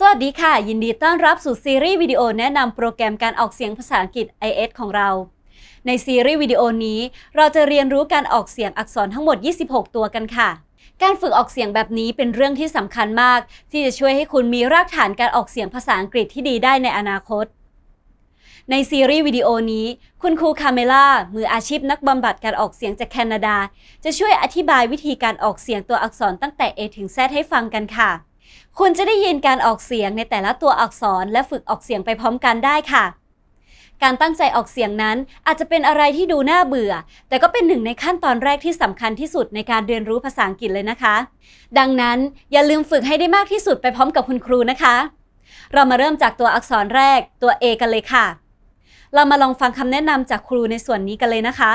สวัสดีค่ะ ยินดีต้อนรับสู่ซีรีส์ วิดีโอแนะนำโปรแกรมการออกเสียงภาษาอังกฤษ IS ของเรา ในซีรีส์ วิดีโอนี้ เราจะเรียนรู้การออกเสียงอักษรทั้งหมด 26 ตัวกันค่ะ การฝึกออกเสียงแบบนี้เป็นเรื่องที่สำคัญมาก ที่จะช่วยให้คุณมีรากฐานการออกเสียงภาษาอังกฤษที่ดีได้ในอนาคต ในซีรีส์ วิดีโอนี้คุณครูคาเมล่ามืออาชีพนักบำบัดการออกเสียงจากแคนาดา จะช่วยอธิบายวิธีการออกเสียงตัวอักษรตั้งแต่ A ถึง Z ให้ฟังกันค่ะคุณจะได้ยินการออกเสียงในแต่ละตัวอักษรและฝึกออกเสียงไปพร้อมกันได้ค่ะ การตั้งใจออกเสียงนั้นอาจจะเป็นอะไรที่ดูน่าเบื่อ แต่ก็เป็นหนึ่งในขั้นตอนแรกที่สำคัญที่สุดในการเรียนรู้ภาษาอังกฤษเลยนะคะ ดังนั้นอย่าลืมฝึกให้ได้มากที่สุดไปพร้อมกับคุณครูนะคะ เรามาเริ่มจากตัวอักษรแรกตัว A กันเลยค่ะ เรามาลองฟังคำแนะนำจากครูในส่วนนี้กันเลยนะคะ